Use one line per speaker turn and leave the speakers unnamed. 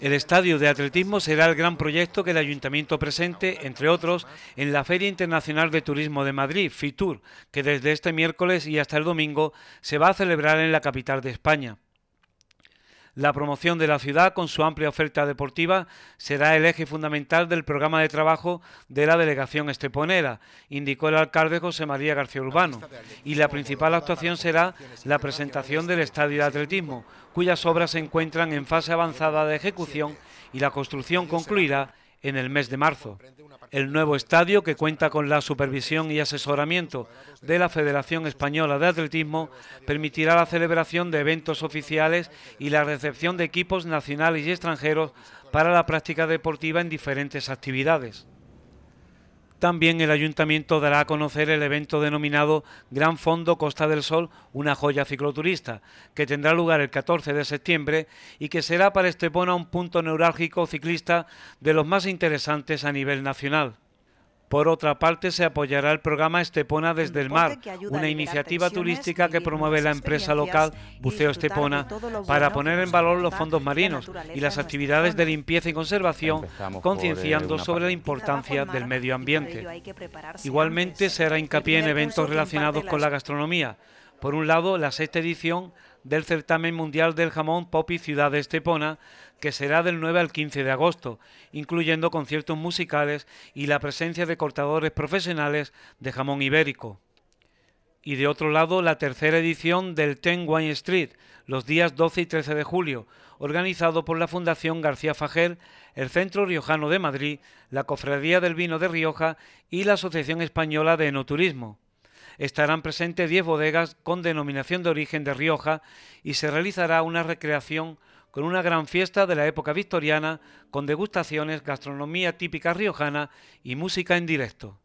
El estadio de atletismo será el gran proyecto que el ayuntamiento presente, entre otros, en la Feria Internacional de Turismo de Madrid, FITUR, que desde este miércoles y hasta el domingo se va a celebrar en la capital de España. La promoción de la ciudad con su amplia oferta deportiva será el eje fundamental del programa de trabajo de la delegación esteponera, indicó el alcalde José María García Urbano, y la principal actuación será la presentación del estadio de atletismo, cuyas obras se encuentran en fase avanzada de ejecución y la construcción concluida en el mes de marzo. El nuevo estadio, que cuenta con la supervisión y asesoramiento de la Federación Española de Atletismo, permitirá la celebración de eventos oficiales y la recepción de equipos nacionales y extranjeros para la práctica deportiva en diferentes actividades. También el ayuntamiento dará a conocer el evento denominado Gran Fondo Costa del Sol, una joya cicloturista, que tendrá lugar el 14 de septiembre y que será para Estepona un punto neurálgico ciclista de los más interesantes a nivel nacional. Por otra parte, se apoyará el programa Estepona desde el mar, una iniciativa turística que promueve la empresa local Buceo Estepona para poner en valor los fondos marinos y las actividades de limpieza y conservación, eh, concienciando sobre la importancia del medio ambiente. Igualmente, se hará hincapié en eventos relacionados con la gastronomía por un lado, la sexta edición del Certamen Mundial del Jamón Popi Ciudad de Estepona, que será del 9 al 15 de agosto, incluyendo conciertos musicales y la presencia de cortadores profesionales de jamón ibérico. Y de otro lado, la tercera edición del Ten Wine Street, los días 12 y 13 de julio, organizado por la Fundación García Fajer, el Centro Riojano de Madrid, la Cofradía del Vino de Rioja y la Asociación Española de Enoturismo estarán presentes 10 bodegas con denominación de origen de Rioja y se realizará una recreación con una gran fiesta de la época victoriana, con degustaciones, gastronomía típica riojana y música en directo.